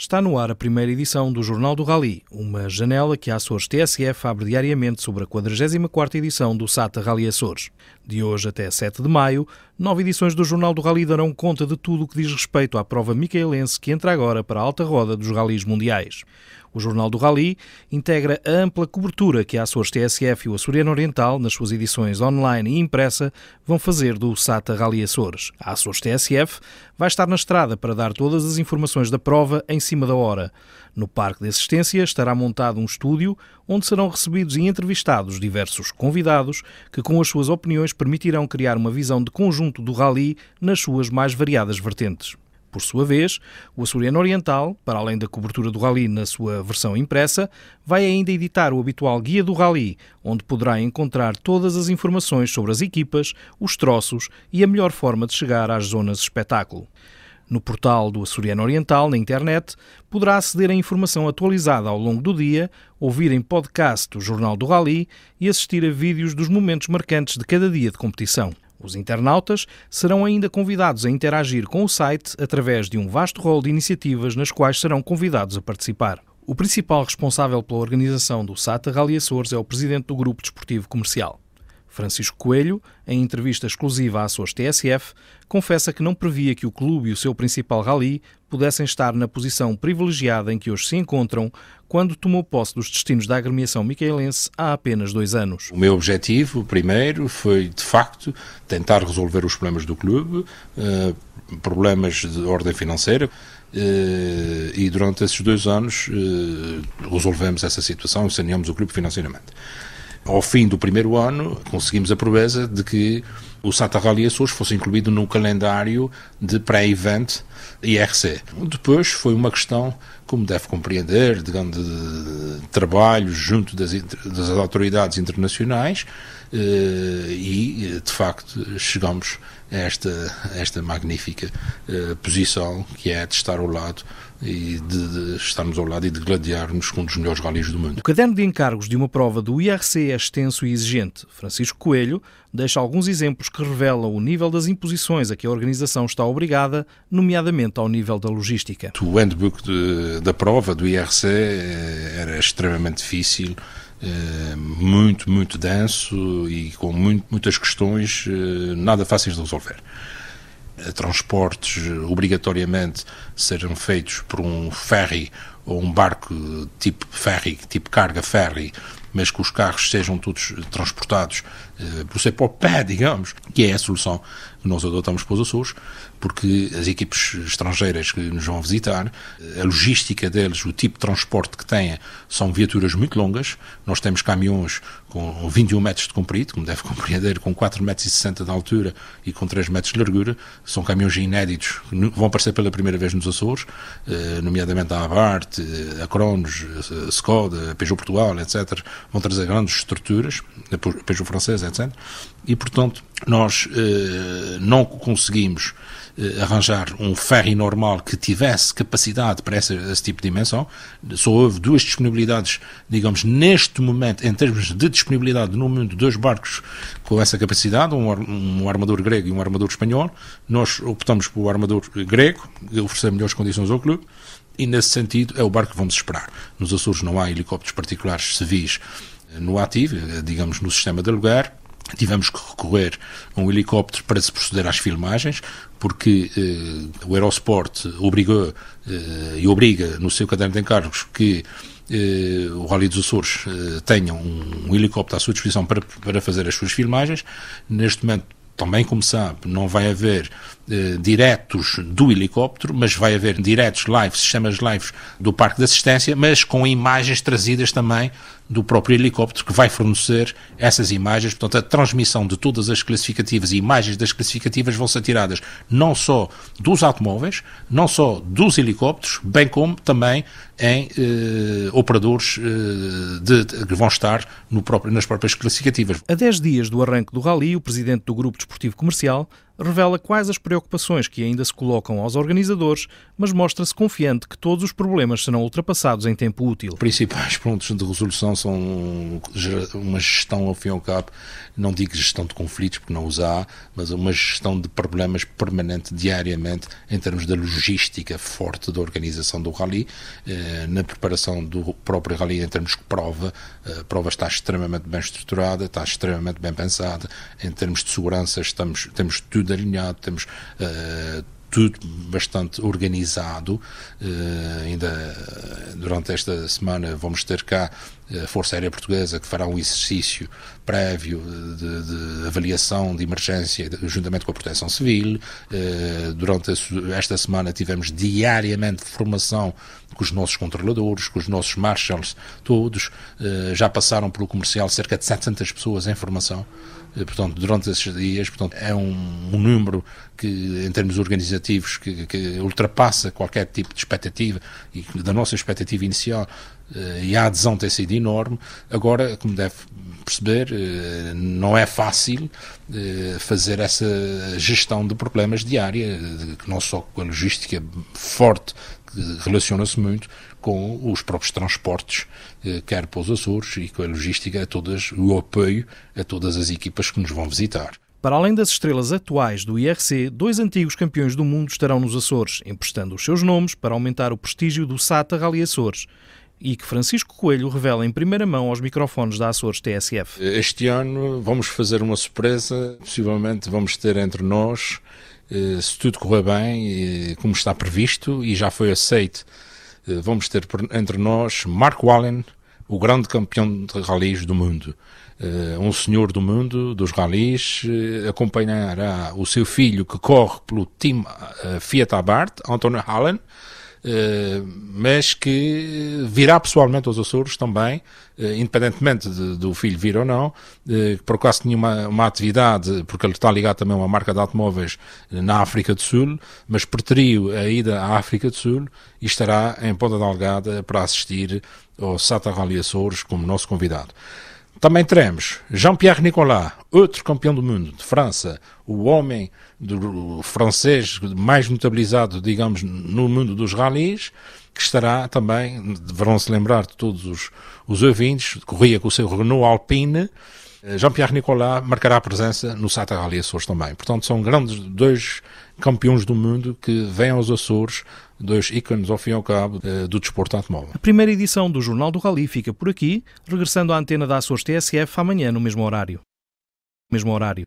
Está no ar a primeira edição do Jornal do Rally, uma janela que a Açores TSF abre diariamente sobre a 44 edição do SATA Rally Açores. De hoje até 7 de maio, nove edições do Jornal do Rally darão conta de tudo o que diz respeito à prova micaelense que entra agora para a alta roda dos rallys mundiais. O Jornal do Rally integra a ampla cobertura que a Açores TSF e o Açoriano Oriental, nas suas edições online e impressa, vão fazer do SATA Rally Açores. A Açores TSF vai estar na estrada para dar todas as informações da prova em cima da hora. No Parque de Assistência estará montado um estúdio onde serão recebidos e entrevistados diversos convidados que, com as suas opiniões, permitirão criar uma visão de conjunto do rally nas suas mais variadas vertentes. Por sua vez, o Açoriano Oriental, para além da cobertura do Rally na sua versão impressa, vai ainda editar o habitual Guia do Rally, onde poderá encontrar todas as informações sobre as equipas, os troços e a melhor forma de chegar às zonas de espetáculo. No portal do Açoriano Oriental, na internet, poderá aceder a informação atualizada ao longo do dia, ouvir em podcast o Jornal do Rally e assistir a vídeos dos momentos marcantes de cada dia de competição. Os internautas serão ainda convidados a interagir com o site através de um vasto rol de iniciativas nas quais serão convidados a participar. O principal responsável pela organização do SATA Rally Açores é o presidente do Grupo Desportivo Comercial. Francisco Coelho, em entrevista exclusiva à Açores TSF, confessa que não previa que o clube e o seu principal rally pudessem estar na posição privilegiada em que hoje se encontram quando tomou posse dos destinos da agremiação miquelense há apenas dois anos. O meu objetivo, primeiro, foi de facto tentar resolver os problemas do clube, eh, problemas de ordem financeira, eh, e durante esses dois anos eh, resolvemos essa situação e saneamos o clube financeiramente. Ao fim do primeiro ano, conseguimos a proeza de que o Santa Rally Açores fosse incluído no calendário de pré-event IRC. Depois foi uma questão, como deve compreender, de grande trabalho junto das, das autoridades internacionais eh, e, de facto, chegamos a esta, a esta magnífica eh, posição que é de estar ao lado e de, de, estarmos ao lado e de gladiarmos com um dos melhores ralis do mundo. O caderno de encargos de uma prova do IRC é extenso e exigente. Francisco Coelho deixa alguns exemplos que revelam o nível das imposições a que a organização está obrigada, nomeadamente ao nível da logística. O handbook de, da prova do IRC é, era extremamente difícil. É, muito, muito denso e com muito, muitas questões é, nada fáceis de resolver. Eh, transportes eh, obrigatoriamente sejam feitos por um ferry ou um barco tipo ferry, tipo carga ferry, mas que os carros sejam todos transportados eh, por ser para o pé, digamos, que é a solução nós adotamos para os Açores, porque as equipes estrangeiras que nos vão visitar, a logística deles, o tipo de transporte que têm, são viaturas muito longas. Nós temos caminhões com 21 metros de comprido, como deve compreender, com 4,60 metros de altura e com 3 metros de largura. São caminhões inéditos, que vão aparecer pela primeira vez nos Açores, eh, nomeadamente a Avart, eh, a Cronos, a Skoda, a Peugeot Portugal, etc. Vão trazer grandes estruturas, a Peugeot francesa, etc. E, portanto, nós eh, não conseguimos eh, arranjar um ferry normal que tivesse capacidade para esse tipo de dimensão. Só houve duas disponibilidades, digamos, neste momento, em termos de disponibilidade no mundo, dois barcos com essa capacidade, um, um armador grego e um armador espanhol. Nós optamos pelo armador grego, oferecer melhores condições ao clube, e nesse sentido é o barco que vamos esperar. Nos Açores não há helicópteros particulares civis eh, no ativo, digamos, no sistema de aluguer Tivemos que recorrer a um helicóptero para se proceder às filmagens, porque eh, o Aerosport obrigou eh, e obriga no seu caderno de encargos que eh, o Rally dos Açores eh, tenha um, um, helicóptero à sua disposição para, para fazer as suas filmagens. Neste momento também como sabe, não vai haver eh, diretos do helicóptero, mas vai haver diretos live, sistemas live do parque de assistência, mas com imagens trazidas também do próprio helicóptero que vai fornecer essas imagens. Portanto, a transmissão de todas as classificativas e imagens das classificativas vão ser tiradas não só dos automóveis, não só dos helicópteros, bem como também em eh, operadores eh, de, de, que vão estar no próprio, nas próprias classificativas. A 10 dias do arranque do Rally, o presidente do Grupo Desportivo Comercial revela quais as preocupações que ainda se colocam aos organizadores, mas mostra-se confiante que todos os problemas serão ultrapassados em tempo útil. Os principais pontos de resolução são uma gestão, ao fim e ao cabo, não digo gestão de conflitos, porque não os há, mas uma gestão de problemas permanente, diariamente, em termos da logística forte da organização do rally, eh, na preparação do próprio rally em termos de prova, eh, a prova está extremamente bem estruturada, está extremamente bem pensada, em termos de segurança estamos, temos tudo alinhado, temos uh, tudo bastante organizado. Uh, ainda eh, durante esta semana vamos ter cá eh, a Força Aérea Portuguesa, que fará um exercício prévio eh, de, de avaliação de emergência juntamente com a Proteção Civil. Eh, durante esta semana tivemos diariamente formação com os nossos controladores, com os nossos marshals, todos. Já passaram pelo comercial cerca de 700 pessoas em formação portanto, durante esses dias, portanto, é um, um número que, em termos organizativos, que, que, ultrapassa qualquer tipo de expectativa e da nossa expectativa inicial, eh, e a adesão tem sido enorme. Agora, como deve perceber, eh, não é fácil eh, fazer essa gestão de problemas diária, não só com a logística forte, que relaciona-se muito com os próprios transportes, quer para os Açores e com a logística, a todas, o apoio a todas as equipas que nos vão visitar. Para além das estrelas atuais do IRC, dois antigos campeões do mundo estarão nos Açores, emprestando os seus nomes para aumentar o prestígio do SATA Rally Açores e que Francisco Coelho revela em primeira mão aos microfones da Açores TSF. Este ano vamos fazer uma surpresa, possivelmente vamos ter entre nós, eh, se tudo correr bem, eh, como está previsto e já foi aceito, eh, vamos ter entre nós Marco Allen, o grande campeão de ralis do mundo. Um senhor do mundo dos ralis acompanhará o seu filho que corre pelo time Fiat Abarth, António Allen, eh, mas que virá pessoalmente aos Açores também, eh, independentemente de, do filho vir ou não, eh, por quase nenhuma uma, uma atividade, porque ele está ligado também a uma marca de automóveis na África do Sul, mas preteriu a ida à África do Sul e estará em Ponta da Algada para assistir ao Sata Rally Açores como nosso convidado. Também teremos Jean-Pierre Nicolas, outro campeão do mundo de França, o homem do, francês mais notabilizado, digamos, no mundo dos ralis, que estará também, deverão-se lembrar de todos os, os ouvintes, corria com o seu Renault Alpine, Jean-Pierre Nicolas marcará presença no Sata Rally Açores também. Portanto, são grandes dois campeões do mundo que vêm aos Açores dois ícones, ao fim e ao cabo, eh, do desporto automóvel. A primeira edição do Jornal do Rally fica por aqui, regressando à antena da Açores TSF amanhã no mesmo horário. Mesmo horário.